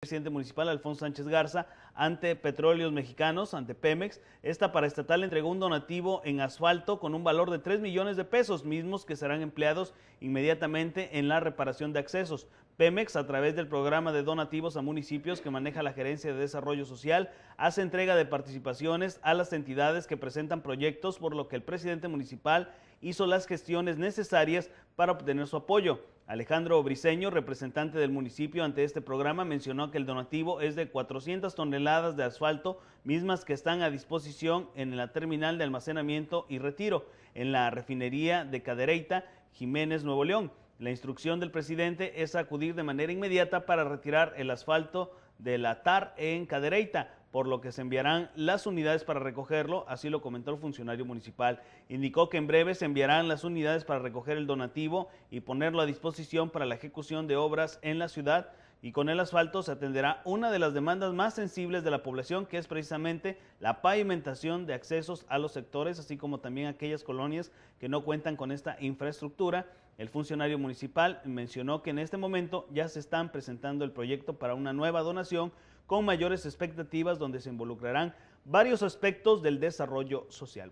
presidente municipal Alfonso Sánchez Garza ante Petróleos Mexicanos, ante Pemex. Esta paraestatal entregó un donativo en asfalto con un valor de 3 millones de pesos, mismos que serán empleados inmediatamente en la reparación de accesos. Pemex, a través del programa de donativos a municipios que maneja la Gerencia de Desarrollo Social, hace entrega de participaciones a las entidades que presentan proyectos, por lo que el presidente municipal hizo las gestiones necesarias para obtener su apoyo. Alejandro Briseño, representante del municipio ante este programa, mencionó que el donativo es de 400 toneladas de asfalto, mismas que están a disposición en la terminal de almacenamiento y retiro, en la refinería de Cadereyta, Jiménez, Nuevo León. La instrucción del presidente es acudir de manera inmediata para retirar el asfalto de atar en Cadereyta, por lo que se enviarán las unidades para recogerlo, así lo comentó el funcionario municipal. Indicó que en breve se enviarán las unidades para recoger el donativo y ponerlo a disposición para la ejecución de obras en la ciudad y con el asfalto se atenderá una de las demandas más sensibles de la población, que es precisamente la pavimentación de accesos a los sectores, así como también aquellas colonias que no cuentan con esta infraestructura. El funcionario municipal mencionó que en este momento ya se están presentando el proyecto para una nueva donación con mayores expectativas donde se involucrarán varios aspectos del desarrollo social.